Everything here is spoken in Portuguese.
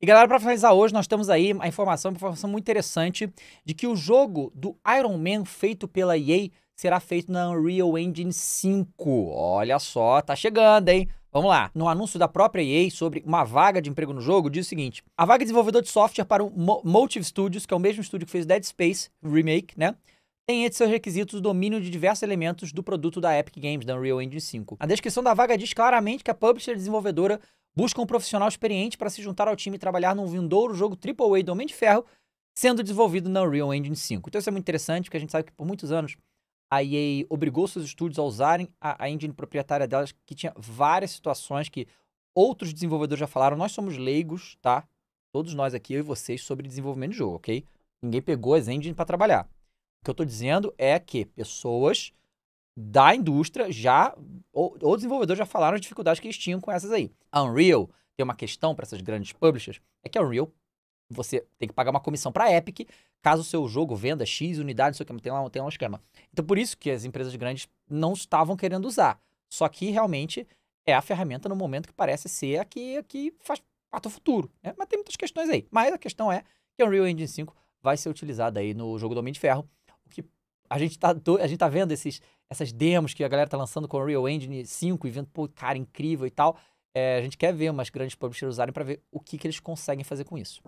E galera, para finalizar hoje, nós temos aí a informação, uma informação muito interessante de que o jogo do Iron Man feito pela EA será feito na Unreal Engine 5. Olha só, tá chegando, hein? Vamos lá. No anúncio da própria EA sobre uma vaga de emprego no jogo, diz o seguinte: a vaga de é desenvolvedor de software para o Mo Motive Studios, que é o mesmo estúdio que fez Dead Space Remake, né? Tem entre seus requisitos o domínio de diversos elementos do produto da Epic Games, da Unreal Engine 5. A descrição da vaga diz claramente que a publisher desenvolvedora busca um profissional experiente para se juntar ao time e trabalhar num vindouro jogo AAA do Homem de Ferro, sendo desenvolvido na Unreal Engine 5. Então isso é muito interessante, porque a gente sabe que por muitos anos a EA obrigou seus estúdios a usarem a, a engine proprietária delas, que tinha várias situações que outros desenvolvedores já falaram, nós somos leigos, tá? Todos nós aqui, eu e vocês, sobre desenvolvimento de jogo, ok? Ninguém pegou as engines para trabalhar. O que eu estou dizendo é que pessoas da indústria já, ou, desenvolvedores já falaram as dificuldades que eles tinham com essas aí. A Unreal tem uma questão para essas grandes publishers, é que a Unreal você tem que pagar uma comissão para Epic, caso o seu jogo venda X unidades, não sei o que, tem lá, tem lá um esquema. Então por isso que as empresas grandes não estavam querendo usar. Só que realmente é a ferramenta no momento que parece ser a que, a que faz parte do futuro. Né? Mas tem muitas questões aí. Mas a questão é que a Unreal Engine 5 vai ser utilizada aí no jogo do Homem de Ferro. A gente tá, a gente tá vendo esses, essas demos que a galera tá lançando com o Unreal Engine 5 e vendo, pô, cara, incrível e tal. É, a gente quer ver umas grandes publishers usarem para ver o que, que eles conseguem fazer com isso.